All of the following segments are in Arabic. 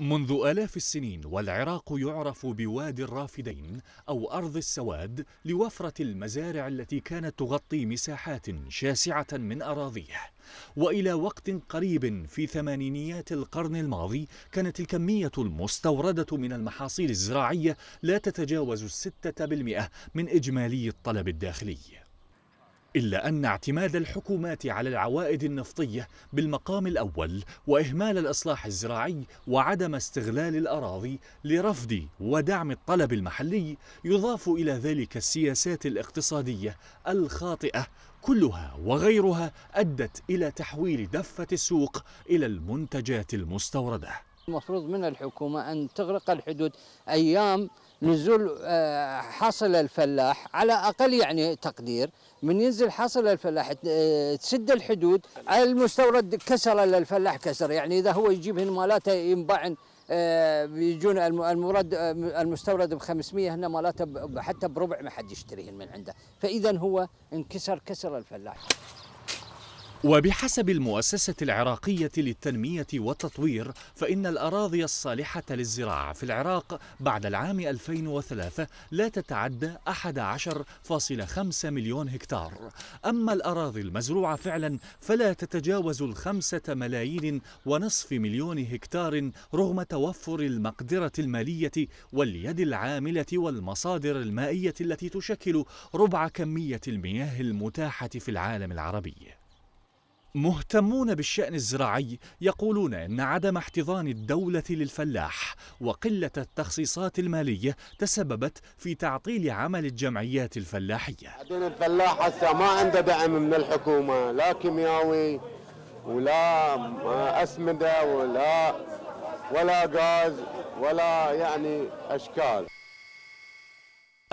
منذ آلاف السنين والعراق يعرف بوادي الرافدين أو أرض السواد لوفرة المزارع التي كانت تغطي مساحات شاسعة من أراضيه وإلى وقت قريب في ثمانينيات القرن الماضي كانت الكمية المستوردة من المحاصيل الزراعية لا تتجاوز الستة بالمئة من إجمالي الطلب الداخلي إلا أن اعتماد الحكومات على العوائد النفطية بالمقام الأول وإهمال الإصلاح الزراعي وعدم استغلال الأراضي لرفض ودعم الطلب المحلي يضاف إلى ذلك السياسات الاقتصادية الخاطئة كلها وغيرها أدت إلى تحويل دفة السوق إلى المنتجات المستوردة المفروض من الحكومة أن تغلق الحدود أيام نزول آه، حصل الفلاح على أقل يعني تقدير من ينزل حصل الفلاح آه، تسد الحدود المستورد كسر للفلاح كسر يعني إذا هو يجيب هنا مالاته ينباعن بيجون آه، المورد المستورد ب 500 هنا مالاته حتى بربع ما حد يشتريهن من عنده فإذا هو انكسر كسر الفلاح وبحسب المؤسسة العراقية للتنمية والتطوير فإن الأراضي الصالحة للزراعة في العراق بعد العام 2003 لا تتعدى 11.5 مليون هكتار أما الأراضي المزروعة فعلا فلا تتجاوز الخمسة ملايين ونصف مليون هكتار رغم توفر المقدرة المالية واليد العاملة والمصادر المائية التي تشكل ربع كمية المياه المتاحة في العالم العربي مهتمون بالشأن الزراعي يقولون إن عدم احتضان الدولة للفلاح وقلة التخصيصات المالية تسببت في تعطيل عمل الجمعيات الفلاحية عندنا الفلاح هسه ما عنده دعم من الحكومة لا كيمياوي ولا أسمدة ولا ولا غاز ولا يعني أشكال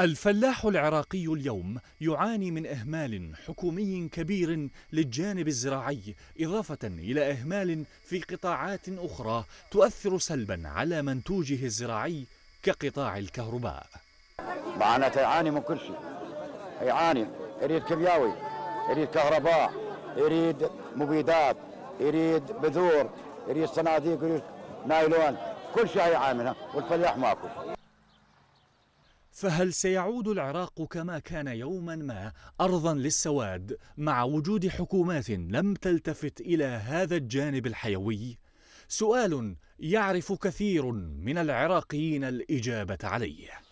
الفلاح العراقي اليوم يعاني من إهمال حكومي كبير للجانب الزراعي إضافة إلى إهمال في قطاعات أخرى تؤثر سلبا على منتوجه الزراعي كقطاع الكهرباء معناتها يعاني من كل شيء يعاني يريد كيمياوي يريد كهرباء يريد مبيدات يريد بذور يريد صناديق يريد نايلون كل شيء يعاني منها والفلاح ماكو فهل سيعود العراق كما كان يوما ما ارضا للسواد مع وجود حكومات لم تلتفت الى هذا الجانب الحيوي سؤال يعرف كثير من العراقيين الاجابه عليه